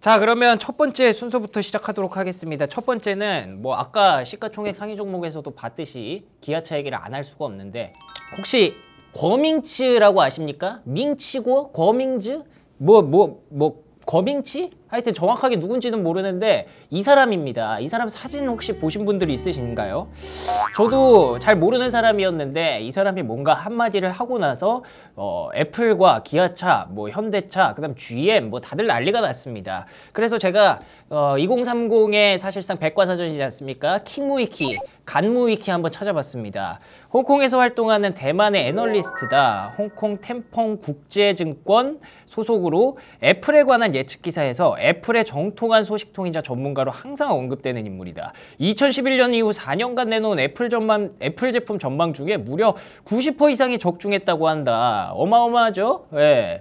자 그러면 첫 번째 순서부터 시작하도록 하겠습니다. 첫 번째는 뭐 아까 시가총액 상위 종목에서도 봤듯이 기아차 얘기를 안 할 수가 없는데 혹시 거밍츠라고 아십니까? 밍치고 거밍즈? 뭐 뭐, 뭐, 거빙치? 하여튼 정확하게 누군지는 모르는데 이 사람입니다. 이 사람 사진 혹시 보신 분들이 있으신가요? 저도 잘 모르는 사람이었는데 이 사람이 뭔가 한마디를 하고 나서 어, 애플과 기아차, 뭐 현대차, 그다음 GM 뭐 다들 난리가 났습니다. 그래서 제가 어, 2 0 3 0의 사실상 백과사전이지 않습니까? 킹무이키 간무위키 한번 찾아봤습니다. 홍콩에서 활동하는 대만의 애널리스트다. 홍콩 템펑 국제증권 소속으로 애플에 관한 예측 기사에서 애플의 정통한 소식통이자 전문가로 항상 언급되는 인물이다. 2011년 이후 4년간 내놓은 애플 전망 애플 제품 전망 중에 무려 90% 이상이 적중했다고 한다. 어마어마하죠? 네.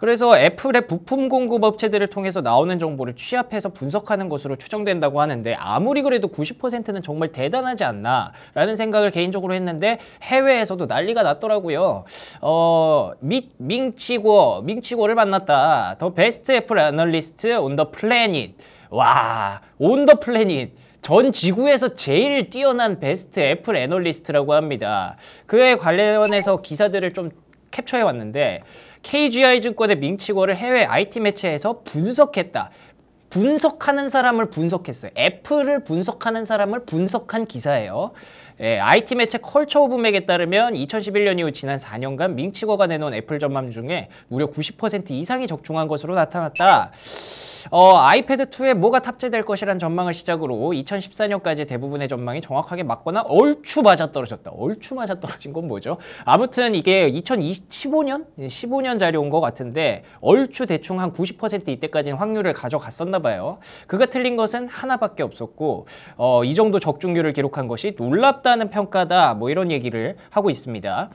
그래서 애플의 부품 공급 업체들을 통해서 나오는 정보를 취합해서 분석하는 것으로 추정된다고 하는데 아무리 그래도 90%는 정말 대단하지 않나 라는 생각을 개인적으로 했는데 해외에서도 난리가 났더라고요 어, 미, 밍치고 밍치고를 만났다 더 베스트 애플 애널리스트 온 더 플래닛 와온 더 플래닛 전 지구에서 제일 뛰어난 베스트 애플 애널리스트라고 합니다 그에 관련해서 기사들을 좀 캡처해 왔는데 KGI증권의 밍치고를 해외 IT 매체에서 분석했다. 분석하는 사람을 분석했어요. 애플을 분석하는 사람을 분석한 기사예요. 예, IT 매체 컬처 오브 맥에 따르면 2011년 이후 지난 4년간 밍치거가 내놓은 애플 전망 중에 무려 90% 이상이 적중한 것으로 나타났다. 어, 아이패드2에 뭐가 탑재될 것이란 전망을 시작으로 2014년까지 대부분의 전망이 정확하게 맞거나 얼추 맞아떨어졌다. 얼추 맞아떨어진 건 뭐죠? 아무튼 이게 2015년? 15년 자료인 것 같은데 얼추 대충 한 90% 이때까지는 확률을 가져갔었나 봐요. 그가 틀린 것은 하나밖에 없었고 어, 이 정도 적중률을 기록한 것이 놀랍다 어다는 평가다 뭐 이런 얘기를 하고 있습니다.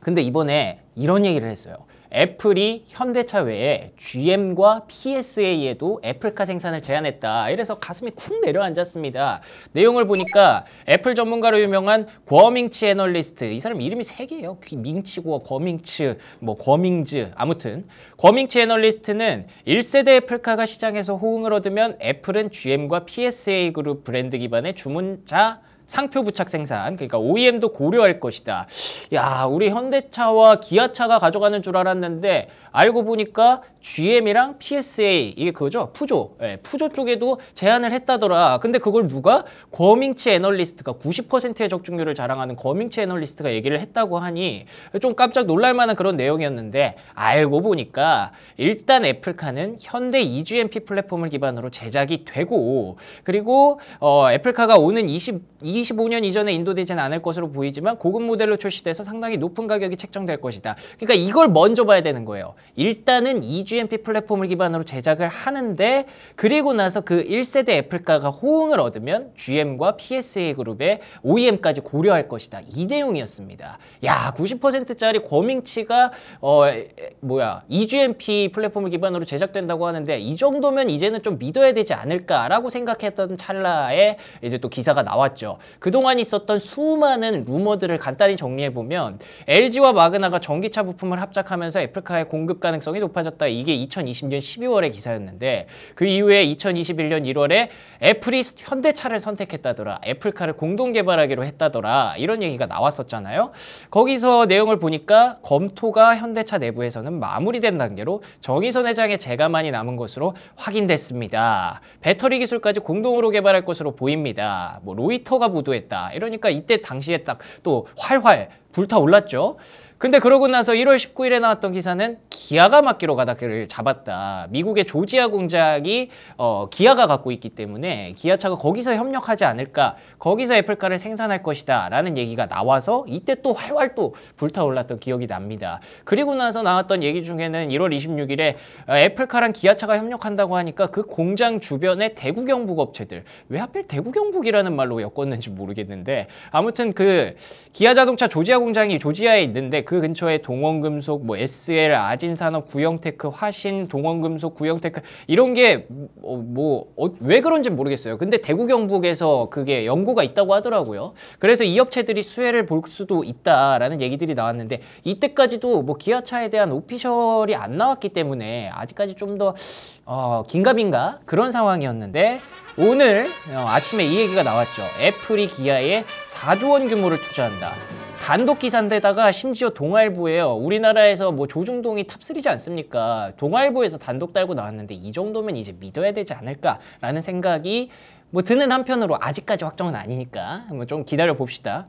근데 이번에 이런 얘기를 했어요. 애플이 현대차 외에 GM과 PSA에도 애플카 생산을 제안했다 이래서 가슴이 쿵 내려앉았습니다. 내용을 보니까 애플 전문가로 유명한 궈밍치 애널리스트 이 사람 이름이 세 개예요. 밍치고 궈밍츠 뭐 궈밍즈 아무튼 궈밍치 애널리스트는 1세대 애플카가 시장에서 호응을 얻으면 애플은 GM과 PSA 그룹 브랜드 기반의 주문자 상표 부착 생산, 그러니까 OEM도 고려할 것이다. 야, 우리 현대차와 기아차가 가져가는 줄 알았는데 알고 보니까 GM이랑 PSA, 이게 그거죠? 푸조. 예, 푸조 쪽에도 제안을 했다더라. 근데 그걸 누가? 거밍치 애널리스트가 90%의 적중률을 자랑하는 거밍치 애널리스트가 얘기를 했다고 하니 좀 깜짝 놀랄 만한 그런 내용이었는데 알고 보니까 일단 애플카는 현대 EGMP 플랫폼을 기반으로 제작이 되고 그리고 어, 애플카가 오는 22 2 5년 이전에 인도되진 않을 것으로 보이지만 고급 모델로 출시돼서 상당히 높은 가격이 책정될 것이다. 그러니까 이걸 먼저 봐야 되는 거예요. 일단은 EGMP 플랫폼을 기반으로 제작을 하는데 그리고 나서 그 1세대 애플가가 호응을 얻으면 GM과 PSA 그룹의 OEM까지 고려할 것이다. 이 내용이었습니다. 야 90%짜리 거밍치가어 뭐야 EGMP 플랫폼을 기반으로 제작된다고 하는데 이 정도면 이제는 좀 믿어야 되지 않을까라고 생각했던 찰나에 이제 또 기사가 나왔죠. 그동안 있었던 수많은 루머들을 간단히 정리해보면 LG와 마그나가 전기차 부품을 합작하면서 애플카의 공급 가능성이 높아졌다. 이게 2020년 12월의 기사였는데 그 이후에 2021년 1월에 애플이 현대차를 선택했다더라. 애플카를 공동 개발하기로 했다더라. 이런 얘기가 나왔었잖아요. 거기서 내용을 보니까 검토가 현대차 내부에서는 마무리된 단계로 정의선 회장의 재가만이 남은 것으로 확인됐습니다. 배터리 기술까지 공동으로 개발할 것으로 보입니다. 뭐 로이터가 보도했다. 이러니까 이때 당시에 딱 또 활활 불타올랐죠. 근데 그러고 나서 1월 19일에 나왔던 기사는 기아가 맡기로 가닥을 잡았다. 미국의 조지아 공작이 어, 기아가 갖고 있기 때문에 기아차가 거기서 협력하지 않을까, 거기서 애플카를 생산할 것이다 라는 얘기가 나와서 이때 또 활활 또 불타올랐던 기억이 납니다. 그리고 나서 나왔던 얘기 중에는 1월 26일에 어, 애플카랑 기아차가 협력한다고 하니까 그 공장 주변의 대구 경북 업체들 왜 하필 대구 경북이라는 말로 엮었는지 모르겠는데 아무튼 그 기아 자동차 조지아 공장이 조지아에 있는데 그 근처에 동원금속, 뭐 SL, 아재 마진산업, 구형테크, 화신, 동원금속, 구형테크 이런 게 뭐왜 어, 어, 그런지 모르겠어요. 근데 대구 경북에서 그게 연구가 있다고 하더라고요. 그래서 이 업체들이 수혜를 볼 수도 있다라는 얘기들이 나왔는데 이때까지도 뭐 기아차에 대한 오피셜이 안 나왔기 때문에 아직까지 좀더 어, 긴가민가 그런 상황이었는데 오늘 어, 아침에 이 얘기가 나왔죠. 애플이 기아에 4조 원 규모를 투자한다. 단독 기사인데다가 심지어 동아일보예요. 우리나라에서 뭐 조중동이 탑3지 않습니까? 동아일보에서 단독 달고 나왔는데 이 정도면 이제 믿어야 되지 않을까라는 생각이 뭐 드는 한편으로 아직까지 확정은 아니니까 한번 좀 기다려 봅시다.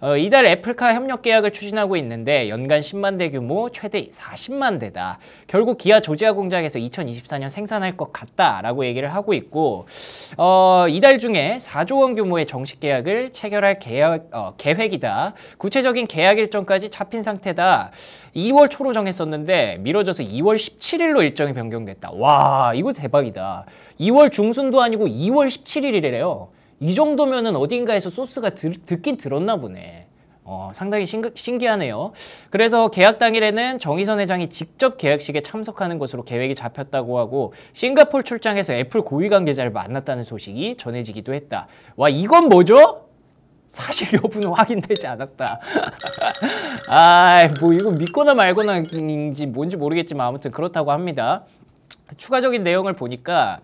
어, 이달 애플카 협력 계약을 추진하고 있는데 연간 10만 대 규모 최대 40만 대다. 결국 기아 조지아 공장에서 2024년 생산할 것 같다라고 얘기를 하고 있고 어, 이달 중에 4조 원 규모의 정식 계약을 체결할 계약, 어, 계획이다. 구체적인 계약 일정까지 잡힌 상태다. 2월 초로 정했었는데 미뤄져서 2월 17일로 일정이 변경됐다. 와 이거 대박이다. 2월 중순도 아니고 2월 17일이래요. 이 정도면은 어딘가에서 소스가 들, 듣긴 들었나 보네. 어, 상당히 신기, 하네요 그래서 계약 당일에는 정의선 회장이 직접 계약식에 참석하는 것으로 계획이 잡혔다고 하고 싱가폴 출장에서 애플 고위 관계자를 만났다는 소식이 전해지기도 했다. 와 이건 뭐죠? 사실 여부는 확인되지 않았다. 아, 뭐 이건 믿거나 말거나인지 뭔지 모르겠지만 아무튼 그렇다고 합니다. 추가적인 내용을 보니까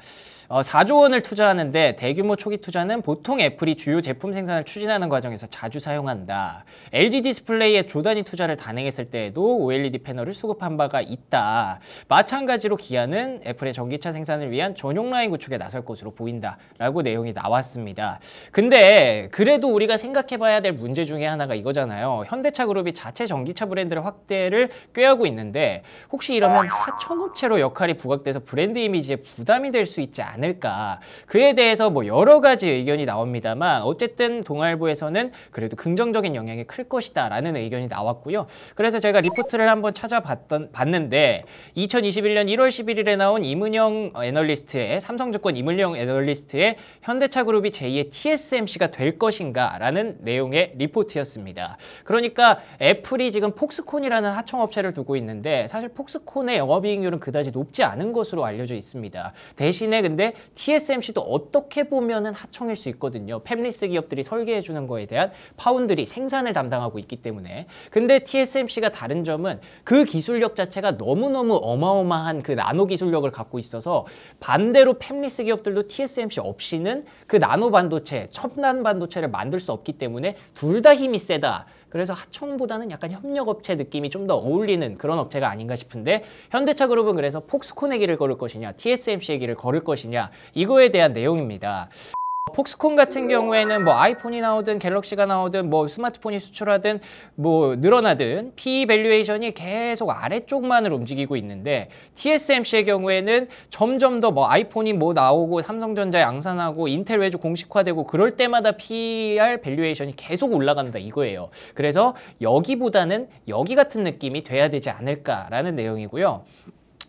어, 4조 원을 투자하는데 대규모 초기 투자는 보통 애플이 주요 제품 생산을 추진하는 과정에서 자주 사용한다. LG 디스플레이에 조단위 투자를 단행했을 때에도 OLED 패널을 수급한 바가 있다. 마찬가지로 기아는 애플의 전기차 생산을 위한 전용 라인 구축에 나설 것으로 보인다. 라고 내용이 나왔습니다. 근데 그래도 우리가 생각해 봐야 될 문제 중에 하나가 이거잖아요. 현대차 그룹이 자체 전기차 브랜드를 확대를 꾀하고 있는데 혹시 이러면 하청업체로 역할이 부각돼서 브랜드 이미지에 부담이 될 수 있지 않을까? 않을까. 그에 대해서 뭐 여러 가지 의견이 나옵니다만 어쨌든 동아일보에서는 그래도 긍정적인 영향이 클 것이다 라는 의견이 나왔고요. 그래서 제가 리포트를 한번 찾아봤던 봤는데 2021년 1월 11일에 나온 이문영 애널리스트의 삼성증권 이문영 애널리스트의 현대차그룹이 제2의 TSMC가 될 것인가 라는 내용의 리포트였습니다. 그러니까 애플이 지금 폭스콘이라는 하청업체를 두고 있는데 사실 폭스콘의 영업이익률은 그다지 높지 않은 것으로 알려져 있습니다. 대신에 근데 근데 TSMC도 어떻게 보면은 하청일 수 있거든요. 팹리스 기업들이 설계해 주는 거에 대한 파운드리 생산을 담당하고 있기 때문에. 근데 TSMC가 다른 점은 그 기술력 자체가 너무너무 어마어마한 그 나노 기술력을 갖고 있어서 반대로 팹리스 기업들도 TSMC 없이는 그 나노 반도체, 첨단 반도체를 만들 수 없기 때문에 둘 다 힘이 세다. 그래서 하청보다는 약간 협력업체 느낌이 좀 더 어울리는 그런 업체가 아닌가 싶은데 현대차 그룹은 그래서 폭스콘의 길을 걸을 것이냐 TSMC의 길을 걸을 것이냐 이거에 대한 내용입니다. 폭스콘 같은 경우에는 뭐 아이폰이 나오든 갤럭시가 나오든 뭐 스마트폰이 수출하든 뭐 늘어나든 PE 밸류에이션이 계속 아래쪽만을 움직이고 있는데 TSMC의 경우에는 점점 더 뭐 아이폰이 뭐 나오고 삼성전자 양산하고 인텔 외주 공식화되고 그럴 때마다 PER 밸류에이션이 계속 올라간다 이거예요. 그래서 여기보다는 여기 같은 느낌이 돼야 되지 않을까라는 내용이고요.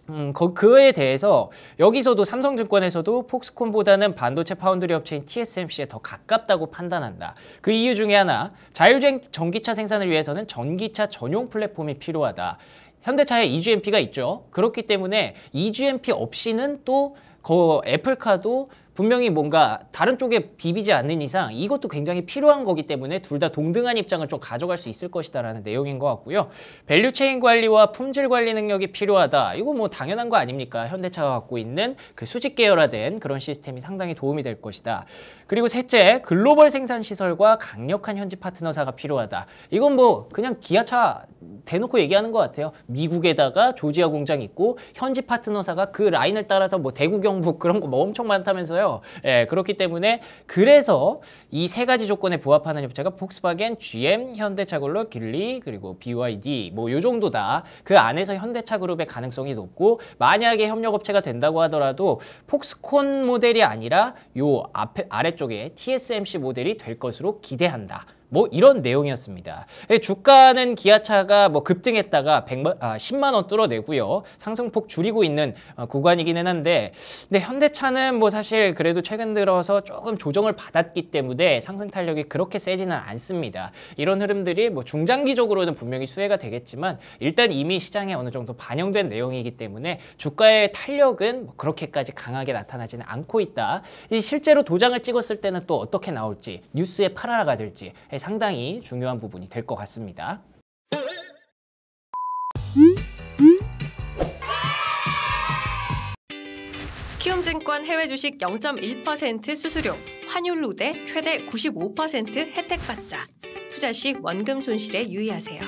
음, 그, 그에 대해서 여기서도 삼성증권에서도 폭스콘보다는 반도체 파운드리 업체인 TSMC에 더 가깝다고 판단한다. 그 이유 중에 하나, 자율주행 전기차 생산을 위해서는 전기차 전용 플랫폼이 필요하다. 현대차에 EGMP가 있죠. 그렇기 때문에 EGMP 없이는 또 거, 애플카도 분명히 뭔가 다른 쪽에 비비지 않는 이상 이것도 굉장히 필요한 거기 때문에 둘 다 동등한 입장을 좀 가져갈 수 있을 것이다라는 내용인 것 같고요. 밸류 체인 관리와 품질 관리 능력이 필요하다. 이거 뭐 당연한 거 아닙니까? 현대차가 갖고 있는 그 수직 계열화된 그런 시스템이 상당히 도움이 될 것이다. 그리고 셋째, 글로벌 생산 시설과 강력한 현지 파트너사가 필요하다. 이건 뭐 그냥 기아차 대놓고 얘기하는 것 같아요. 미국에다가 조지아 공장 있고 현지 파트너사가 그 라인을 따라서 뭐 대구 경북 그런 거뭐 엄청 많다면서요. 거예요. 예, 그렇기 때문에 그래서 이 세 가지 조건에 부합하는 협차가 폭스바겐, GM, 현대차그룹, 길리, 그리고 BYD 뭐요 정도다. 그 안에서 현대차그룹의 가능성이 높고 만약에 협력업체가 된다고 하더라도 폭스콘 모델이 아니라 요 앞에 아래쪽에 TSMC 모델이 될 것으로 기대한다. 뭐 이런 내용이었습니다. 예, 주가는 기아차가 뭐 급등했다가 100만, 아, 10만 원 뚫어내고요. 상승폭 줄이고 있는 어, 구간이기는 한데 근데 현대차는 뭐 사실 그래도 최근 들어서 조금 조정을 받았기 때문에 상승 탄력이 그렇게 세지는 않습니다. 이런 흐름들이 뭐 중장기적으로는 분명히 수혜가 되겠지만 일단 이미 시장에 어느 정도 반영된 내용이기 때문에 주가의 탄력은 뭐 그렇게까지 강하게 나타나지는 않고 있다. 실제로 도장을 찍었을 때는 또 어떻게 나올지 뉴스에 파라가 될지 예, 상당히 중요한 부분이 될 것 같습니다. 키움증권 해외 주식 0.1% 수수료, 환율 우대 최대 95% 혜택 받자. 투자 시 원금 손실에 유의하세요.